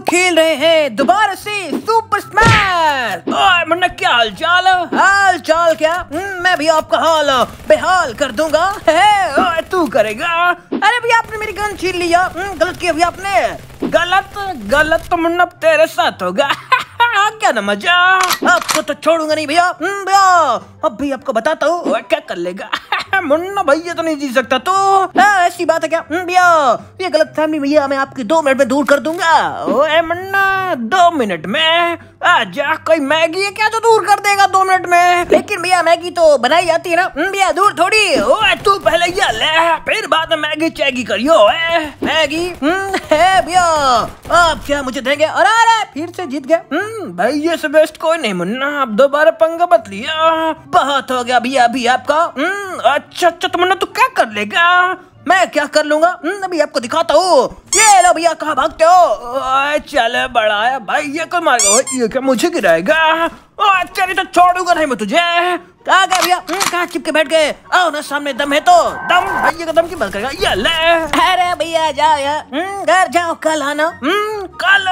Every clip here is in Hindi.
लोग खेल रहे हैं दोबारा से सुपर स्मैश और मुन्ना क्या हाल चाल हाल चाल क्या हम्म, मैं भी आपका हाल बेहाल कर दूंगा तू करेगा अरे भी आपने मेरी गन छीन लिया हम्म, गलत किया भी आपने गलत गलत तो मुन्ना तेरे साथ होगा क्या ना मजा आपको तो, तो छोड़ूंगा नहीं भैया हम्म, भैया अब भी आपको बताता हूँ क्या कर लेगा मुन्ना भैया तो नहीं जी सकता तो ऐसी बात है क्या हम्म, भैया ये गलत फहमी भैया मैं आपकी दो मिनट में दूर कर दूंगा ओ ए मुन्ना दो मिनट में जा कोई मैगी है क्या जो दूर कर देगा दो मिनट में लेकिन भैया मैगी तो बनाई जाती है ना हम्म, भैया दूर थोड़ी ओ तू पहले ये ले फिर बाद में मैगी चैगी करियो मैगी हम्म, भैया आप क्या मुझे देंगे अरे अरे फिर से जीत गए हम्म, भाई ये से बेस्ट कोई नहीं मुन्ना आप दोबारा पंगा बत लिया बहुत हो गया भैया अभी आपका अच्छा अच्छा तो मुन्ना तू क्या कर लेगा मैं क्या कर लूंगा अभी आपको दिखाता हूँ ये लो भैया कहा भागते हो चल बड़ा है भाई ये कोई मार ये क्या मुझे गिराएगा चलिए अच्छा, तो छोड़ूंगा नहीं मैं तुझे कहा गया भैया हम्म, कहा चिपके बैठ गए आओ ना सामने दम है तो दम भैया का दम की बात करेगा ये ले अरे भैया जाओ यार हम्म। घर जाओ कल आना हम्म, कल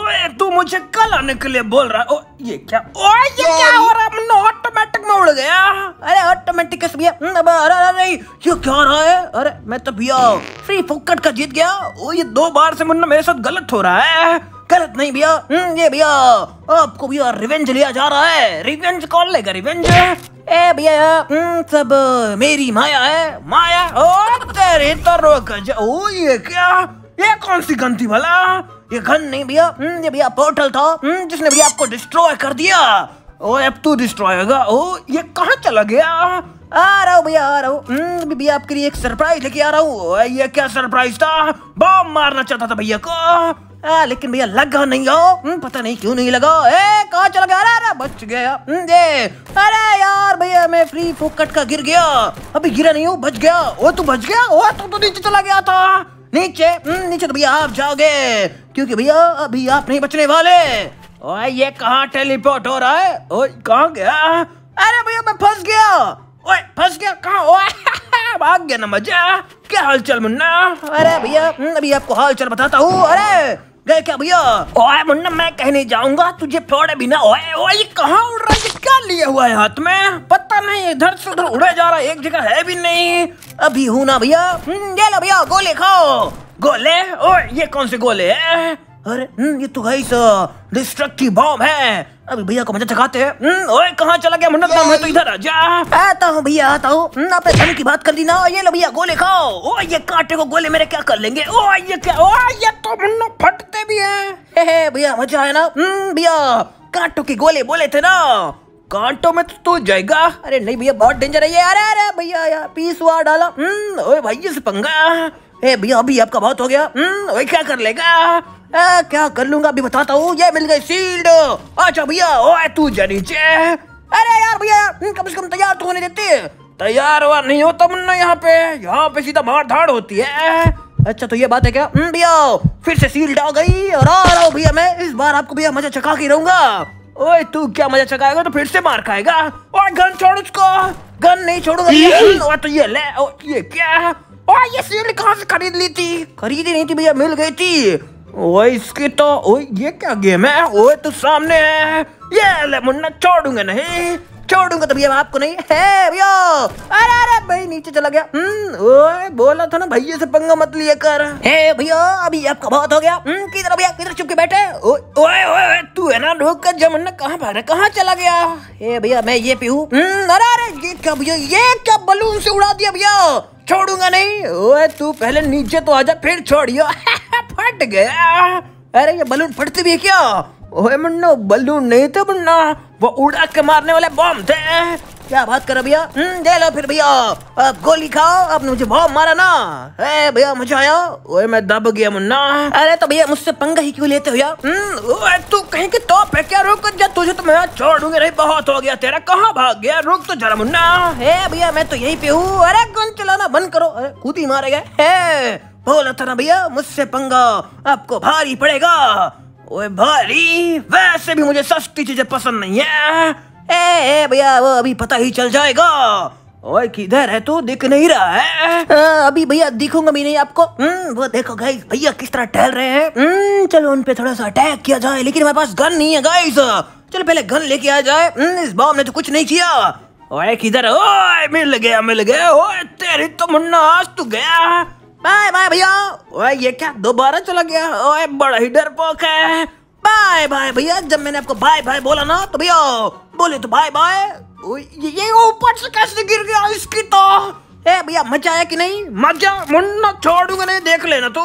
ओए तू मुझे कल आने के लिए बोल रहा ओ ये क्या ओ ये क्या हो रहा है ऑटोमेटिक में उड़ गया अरे ऑटोमेटिक कैसे भैया अरे अरे ये क्या हो रहा है अरे मैं तो भैया फ्री फुक्कट का जीत गया ओ ये दो बार से मुन्ना मेरे साथ गलत हो रहा है गलत नहीं भैया हम्म, ये भैया आपको भैया रिवेंज लिया जा रहा है रिवेंज कौन लेगा रिवेंज ए भैया हम्म, सब मेरी माया है माया ओ तेरे तो रोक ओ ये क्या ये कौन सी गन थी भला ये गन नहीं भैया हम्म, ये भैया पोर्टल था जिसने भैया आपको डिस्ट्रॉय कर दिया ओ अब तू डिस्ट्रॉय होगा ओ ये कहाँ चला गया आ रहा हूँ भैया आ रहा हूँ हम्म, भैया आपके लिए एक सरप्राइज लेके आ रहा हूँ ये क्या सरप्राइज था बॉम मारना चाहता था भैया को आ, लेकिन भैया लगा नहीं हो हम्म, पता नहीं क्यों नहीं लगा ए कहा चला गया अरे अरे बच गया ए, हम्म, अरे यार भैया मैं फ्री फोकट का गिर गया अभी गिरा नहीं हूँ बच गया ओ तू बच गया ओ तू तो नीचे चला गया था नीचे नीचे तो भैया आप जाओगे क्योंकि भैया अभी आप नहीं बचने वाले ये कहा टेलीपोर्ट हो रहा है कहा गया अरे भैया मैं फंस गया ओए फंस गया कहाँ ओए भाग गया ना मजा क्या हाल चाल मुन्ना अरे भैया हम्म, अभी आपको हाल चाल बताता हूँ अरे गए क्या भैया ओए मुन्ना मैं कहीं नहीं जाऊंगा तुझे भी ना ओए ओए कहाँ उड़ रहा है क्या लिए हुआ है हाथ में पता नहीं इधर से उधर उड़े जा रहा है एक जगह है भी नहीं अभी हूँ ना भैया हम्म, ये लो भैया गोले खाओ गोले ओए ये कौन से गोले है अरे हम्म, ये तो गाइस डिस्ट्रक्टिव बॉम्ब है अभी भैया को मजा चखाते हैं हम्म, ओए कहाँ चला गया मन्नत मैं तो इधर जा आता हूँ भैया आता हूँ हम्म, आपने धन की बात कर दी ना ये लो भैया गोले खाओ ओ ये कांटे को गोले मेरे क्या कर लेंगे ओ ये क्या ओ ये तो मुन्नो फटते भी है भैया मजा आया ना भैया कांटो के गोले बोले थे ना कांटो में तो तू जाएगा अरे नहीं भैया बहुत डेंजर है ये अरे अरे भैया यार पीस हुआ डाला ओए भाई ये पंगा ए भैया अभी आपका बहुत हो गया ओए क्या कर लेगा आ, क्या कर लूंगा अभी बताता हूँ ये मिल गई सील्ड अच्छा भैया ओए तू जनीचे अरे यार भैया हम्म, कम से कम तैयार तो होने देते तैयार हुआ नहीं हो तुम ना यहाँ पे यहाँ पे सीधा मार धाड़ होती है अच्छा तो ये बात है क्या हम्म, भैया फिर से सील्ड आ गई और आ रहा हूँ भैया मैं इस बार आपको भैया मजा चका के रहूंगा ओए तू क्या मजा चकाएगा तो फिर से मार खाएगा और गन छोड़ उसको गन नहीं छोड़ूंगा ये तो ये ले ओ, ये क्या और ये सील्ड कहाँ से खरीद ली थी खरीदी नहीं थी भैया मिल गई थी ओए इसकी तो ओए ये क्या गेम है ओए तो सामने है ये ले मुन्ना छोड़ूंगा नहीं छोड़ूंगा तभी अब आपको नहीं है भैया अरे अरे भाई नीचे चला गया हम्म, ओए बोला था ना भैया से पंगा मत लिया कर हे भैया अभी आपका बहुत हो गया हम्म, किधर भैया किधर चुप के बैठे ओए ओए तू है ना रोक कर जमुना कहाँ भाग रहा कहाँ चला गया हे भैया मैं ये पीऊ हम्म, अरे अरे ये क्या भैया ये क्या बलून से उड़ा दिया भैया छोड़ूंगा नहीं ओए तू पहले नीचे तो आजा फिर छोड़ियो फट गया अरे ये बलून फटते भी है क्या ओए मुन्नो बलून नहीं थे तो मुन्ना वो उड़ा के मारने वाले बॉम्ब थे क्या बात करो भैया हम्म, दे लो फिर भैया अब गोली खाओ अब मुझे बहुत मारा ना अरे भैया मुझे आया ओए मैं दब गया मुन्ना अरे तो भैया मुझसे पंगा ही क्यों लेते हो यार हम्म, तू कहीं के टॉप है क्या रुक जा तुझे तो मैं छोड़ दूंगी नहीं बहुत हो गया तेरा कहाँ भाग गया रुक तो जरा मुन्ना हे भैया मैं तो यही पे हूँ अरे गन चलाना बंद करो अरे खुद ही मारे गए बोला था ना भैया मुझसे पंगा आपको भारी पड़ेगा ओए भारी वैसे भी मुझे सस्ती चीजें पसंद नहीं है ए भैया वो अभी पता ही चल जाएगा ओए किधर है तू दिख नहीं रहा है आ, अभी भैया दिखूंगा भी नहीं आपको हम्म, वो देखो गाइस भैया किस तरह टहल रहे हैं हम्म, चलो उन पे थोड़ा सा अटैक किया जाए लेकिन हमारे पास गन नहीं है गाइस चलो पहले गन लेके आ जाए हम्म, इस बॉम ने तो कुछ नहीं किया ओए किधर ओए मिल गया मिल गया ओए तेरी तो मुन्ना आज तू तो गया बाय बाय भैया ओए ये क्या दोबारा चला गया ओए बड़ा ही डरपोक है बाय बाय भैया जब मैंने आपको बाय बाय बोला ना तो भैया बोले तो बाय बाय ये ऊपर से कैसे गिर गया इसकी तो हे भैया मजा आया कि नहीं मजा मुन्ना छोड़ूंगा नहीं देख लेना तो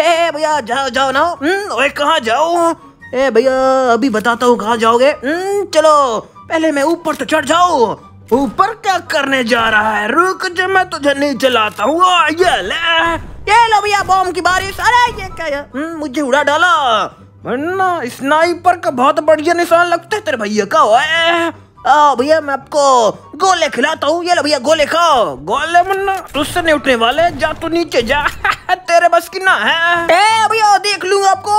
हे भैया जाओ जाओ ना हम्म, ओए कहाँ जाओ हे भैया अभी बताता हूँ कहाँ जाओगे हम्म, चलो पहले मैं ऊपर तो चढ़ जाओ ऊपर क्या करने जा रहा है रुक जो मैं तुझे नहीं चलाता हूँ ये ले ये लो भैया बॉम्ब की बारिश अरे ये क्या हम्म, मुझे उड़ा डाला वरना स्नाइपर का बहुत बढ़िया निशान लगता है तेरे भैया का आओ भैया मैं आपको गोले खिलाता हूँ ये लो भैया गोले खाओ गोले मन्ना तुझसे नहीं उठने वाले जा तू नीचे जा तेरे बस की ना है ए भैया देख लू आपको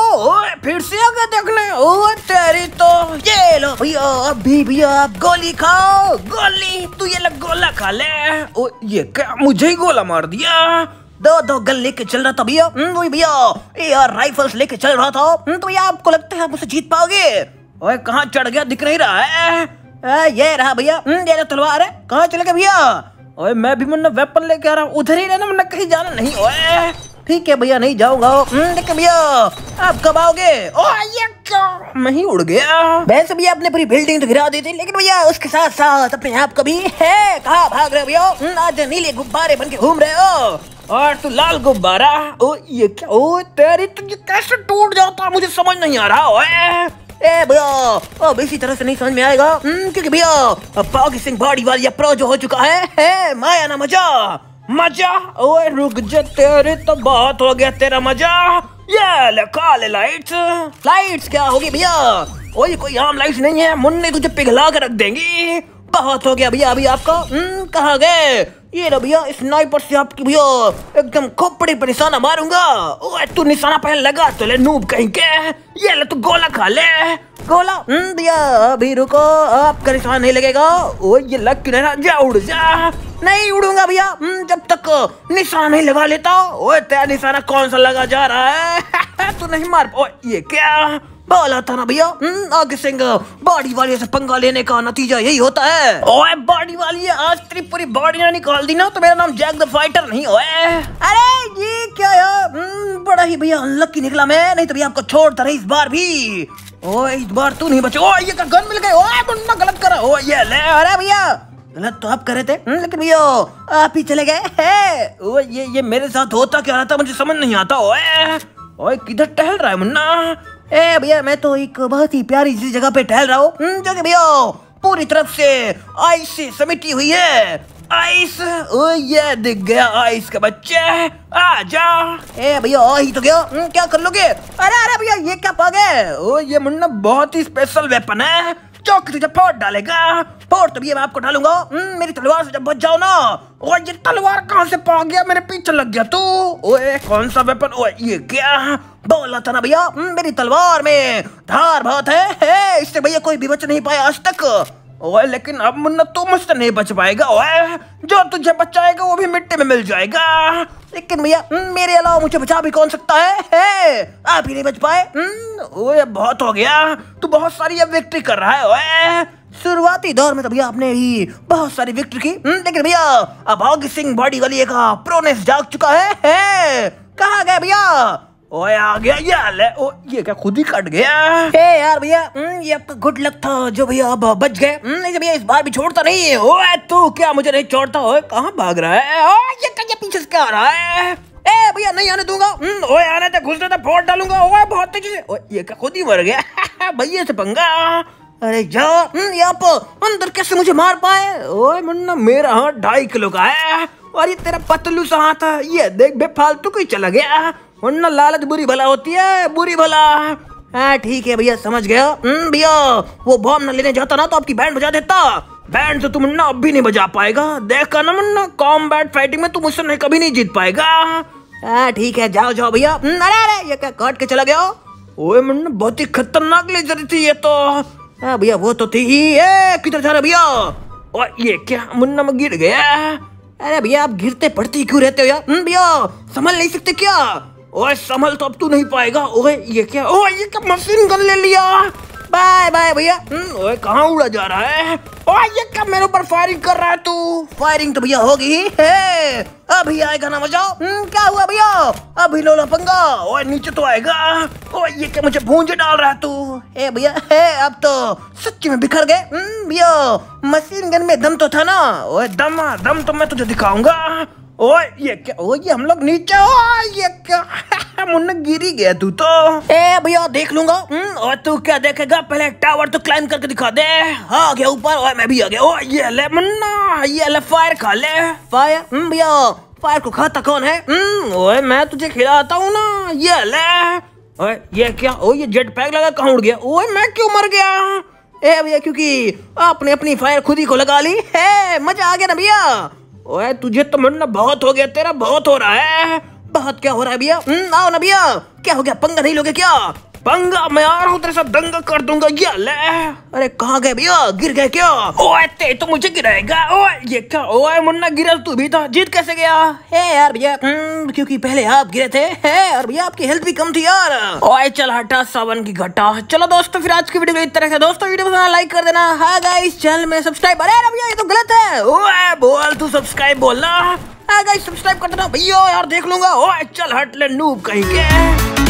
फिर से आगे देखने ओ तेरी तो ये लो भैया अभी भैया आप गोली खाओ गोली तू ये लो गोला खा ले ओ ये क्या मुझे ही गोला मार दिया दो दो गन लेके चल रहा था भैया हम्म, भैया राइफल्स लेके चल रहा था हम्म, तो भैया आपको लगता है आप उसे जीत पाओगे ओए कहाँ चढ़ गया दिख नहीं रहा है ये रहा भैया हम्म, ये रहा तलवार है कहाँ चले गए भैया ओए मैं भी मुन्ना वेपन लेके आ रहा हूँ उधर ही रहना मुन्ना कहीं जाना नहीं ओए ठीक है भैया नहीं जाऊंगा लेकिन हम्म, भैया आप कब आओगे नहीं तो मैं ही उड़ गया वैसे भैया आपने पूरी बिल्डिंग तो गिरा दी थी लेकिन भैया उसके साथ साथ अपने आप कभी है कहा भाग रहे भैया हम्म, आज नीले गुब्बारे बन के घूम रहे हो और तू लाल गुब्बारा ओ ये क्या ओ तेरी तुझे तो कैसे टूट जाता मुझे समझ नहीं आ रहा है ए भैया अब इसी तरह से नहीं समझ में आएगा हम्म, क्योंकि भैया अब बागी सिंह बाड़ी वाली अप्रोच हो चुका है, है माया ना मजा मजा ओए रुक जा तेरे तो बहुत हो गया तेरा मजा ये ले काले लाइट्स लाइट्स क्या होगी भैया ओए कोई आम लाइट्स नहीं है मुन्ने तुझे पिघला के रख देंगी बहुत हो गया भैया अभी आपको हम्म, कहा गए ये लो भैया स्नाइपर से आपकी भैया एकदम खोपड़ी पर निशाना मारूंगा ओए तू निशाना पहले लगा तो ले नूब कहीं के ये ले तू गोला खा ले गोला हम्म, भैया अभी रुको आपका निशाना नहीं लगेगा ओए ये लग क्यों जा उड़ जा नहीं उड़ूंगा भैया हम्म, जब तक निशान ही लगा लेता ओए तेरा निशाना कौन सा लगा जा रहा है तू नहीं मार ओ ये क्या बोला था ना भैया हम्म, आगे सिंह बॉडी वाले से पंगा लेने का नतीजा यही होता है ओए बॉडी वाली आज तेरी पूरी बॉडी निकाल दी ना तो मेरा नाम जैक द फाइटर नहीं ओए अरे ये क्या यार हम्म, बड़ा ही भैया अनलक्की निकला मैं नहीं तो भैया आपको छोड़ता रही इस बार भी ओए इस बार तू नहीं बचे ओए ये गन मिल गए ओए मुन्ना गलत करा ओए ये ले अरे भैया गलत तो आप कर रहे थे हम्म? लेकिन भैया आप ही चले गए ये ये मेरे साथ होता क्या रहा था मुझे समझ नहीं आता ओए ओए किधर टहल रहा है मुन्ना ए भैया मैं तो एक बहुत ही प्यारी सी जगह पे टहल रहा हूँ हम्म, जो कि भैया पूरी तरफ से आइस से समेटी हुई है आइस ये दिख गया आइस का बच्चे आ जा ए भैया आ ही तो गया हम्म, क्या कर लोगे अरे अरे भैया ये क्या पागे ओ ये मुन्ना बहुत ही स्पेशल वेपन है चौक से जब फोड़ डालेगा फोड़ तो भी मैं आपको डालूंगा हम्म, मेरी तलवार से जब बच जाओ ना ओए ये तलवार कहाँ से पहुंच गया मेरे पीछे लग गया तू ओए कौन सा वेपन ओए ये क्या बोला था ना भैया हम्म, मेरी तलवार में धार बहुत है इससे भैया कोई भी बच नहीं पाया आज तक ओए लेकिन अब मुन्ना तू तो मुझसे नहीं बच पाएगा ओए जो तुझे बचाएगा वो भी मिट्टी में मिल जाएगा लेकिन भैया हम्म, मेरे अलावा मुझे बचा भी कौन सकता है, हे आप ही नहीं बच पाए हम्म, ओए बहुत हो गया तू बहुत सारी अब विक्ट्री कर रहा है ओए शुरुआती दौर में तो भैया आपने ही बहुत सारी विक्ट्री की हम्म, लेकिन भैया अब हॉकी सिंह बॉडी वाली एक प्रोनेस जाग चुका है, है? कहा गया भैया ओए आ गया ये ले ओ ये क्या खुद ही कट गया ए यार भैया हम्म, ये आपका गुड लक था जो भैया अब बच गए हम्म, नहीं तो भैया इस बार भी छोड़ता नहीं है ओए तू क्या मुझे नहीं छोड़ता ओए कहाँ भाग रहा है ओ ये क्या पीछे से क्या आ रहा है ए भैया नहीं आने दूंगा हम्म, ओए आने तो घुसने तो फोड़ डालूंगा ओए बहुत तेजी से ओए ये क्या खुद ही मर गया भैया से पंगा अरे जा आप अंदर कैसे मुझे मार पाए ओए मुन्ना मेरा हाथ ढाई किलो का है और ये तेरा पतलू सा हाथ है ये देख बेफालतू कोई चला गया वरना लालच बुरी भला होती है बुरी भला ठीक है भैया समझ गया हम्म, भैया वो बॉम्ब ना लेने जाता ना तो आपकी बैंड बजा देता बैंड तो तुम मुन्ना अब भी नहीं बजा पाएगा देखा ना मुन्ना कॉम्बैट फाइटिंग में तुम मुझसे नहीं कभी नहीं जीत पाएगा ठीक है जाओ जाओ भैया हम्म, अरे अरे ये क्या काट के चला गया ओए मुन्ना बहुत ही खतरनाक लेजर थी ये तो भैया वो तो थी ही ए किधर जा रहा भैया और ये क्या मुन्ना में गिर गया अरे भैया आप गिरते पड़ते क्यों रहते हो यार हम्म, भैया संभल नहीं सकते क्या ओए संभल तो अब तू नहीं पाएगा ओए ये क्या ओए ये क्या मशीन गन ले लिया बाय बाय भैया हम्म, ओए कहाँ उड़ा जा रहा है ओए ये क्या मेरे ऊपर फायरिंग कर रहा है तू फायरिंग तो भैया होगी है अभी आएगा ना मजा हम्म, क्या हुआ भैया अभी लोला पंगा ओए नीचे तो आएगा ओए ये क्या मुझे भूंज डाल रहा है तू हे भैया हे अब तो सच में बिखर गए हम्म, भैया मशीन गन में दम तो था ना ओए दम हाँ, दम तो मैं तुझे दिखाऊंगा ओ ये क्या ओ ये हम लोग नीचे ओ ये क्या मुन्ना गिरी गया तू तो ए भैया देख लूंगा हम्म, और तू क्या देखेगा पहले टावर तो क्लाइम करके दिखा दे हाँ, आ गया ऊपर और मैं भी आ गया ओ ये ले मुन्ना ये ले फायर खा ले फायर हम्म, भैया फायर को खाता कौन है हम्म, ओए मैं तुझे खिलाता हूँ ना ये ले ओए ये क्या ओ ये जेट पैक लगा कहाँ उड़ गया ओए मैं क्यों मर गया ए भैया क्योंकि आपने अपनी फायर खुद ही को लगा ली है मजा आ गया ना भैया ओए तुझे तो मुन्ना बहुत हो गया तेरा बहुत हो रहा है बहुत क्या हो रहा है भैया हम्म, आओ ना भैया क्या हो गया पंगा नहीं लोगे क्या पंगा मैं आ रहा हूँ तेरे साथ दंगा कर दूंगा ये ले अरे कहाँ गए भैया गिर गए क्या ओए ते तो मुझे गिराएगा ओए ये क्या ओए मुन्ना गिरा तू भी था तो जीत कैसे गया हे यार भैया हम्म, क्योंकि पहले आप गिरे थे है और भैया आपकी हेल्थ भी कम थी यार ओए चल हटा सावन की घटा चलो दोस्तों फिर आज की वीडियो इस तरह से दोस्तों वीडियो पसंद लाइक कर देना हाँ गाइस चैनल में सब्सक्राइब अरे भैया ये तो गलत है ओए बोल तू सब्सक्राइब बोलना गाइस हाँ सब्सक्राइब कर देना भैया यार देख लूंगा ओ चल हट ले नूब कहीं के